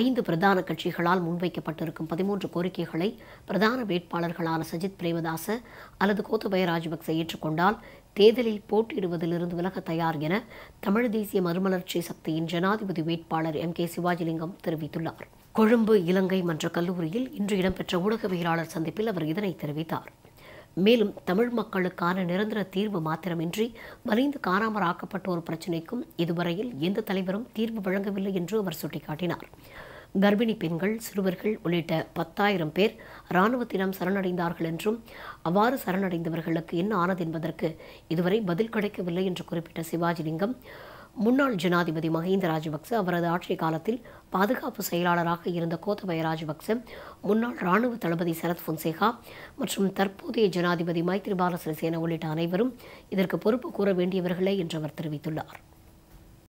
ஐந்து பிரதான கட்சிகளால் முன்வைக்கப்பட்டிருக்கும் பதிமூன்று கோரிக்கைகளை பிரதான வேட்பாளர்களான சஜித் பிரேமதாச அல்லது கோத்தபய ராஜபக்ச ஏற்றுக்கொண்டால் தேர்தலில் போட்டியிடுவதிலிருந்து விலக தயார் என தமிழ் தேசிய மறுமலர்ச்சி சக்தியின் ஜனாதிபதி வேட்பாளர் எம் கே சிவாஜிலிங்கம் தெரிவித்துள்ளார் கொழும்பு இலங்கை மன்ற கல்லூரியில் இன்று இடம்பெற்ற ஊடகவியலாளர் சந்திப்பில் அவர் இதனை தெரிவித்தார் மேலும் தமிழ் மக்களுக்கான நிரந்தர தீர்வு மாத்திரமின்றி வலிந்து ஆக்கப்பட்ட ஒரு பிரச்சினைக்கும் இதுவரையில் எந்த தலைவரும் தீர்வு வழங்கவில்லை என்று அவர் சுட்டிக்காட்டினார் கர்ப்பிணி பெண்கள் சிறுவர்கள் உள்ளிட்ட பத்தாயிரம் பேர் இராணுவத்திடம் சரணடைந்தார்கள் என்றும் அவ்வாறு சரணடைந்தவர்களுக்கு என்ன ஆனது என்பதற்கு இதுவரை பதில் கிடைக்கவில்லை என்று குறிப்பிட்ட சிவாஜிலிங்கம் முன்னாள் ஜனாதிபதி மஹிந்த ராஜபக்ச அவரது ஆட்சி காலத்தில் பாதுகாப்பு செயலாளராக இருந்த கோத்தபய ராஜபக்ச முன்னாள் ராணுவ தளபதி சரத் பொன்சேகா மற்றும் தற்போதைய ஜனாதிபதி மைத்ரிபால சிறிசேன உள்ளிட்ட அனைவரும் இதற்கு பொறுப்பு கூற வேண்டியவர்களே என்று அவர் தெரிவித்துள்ளார்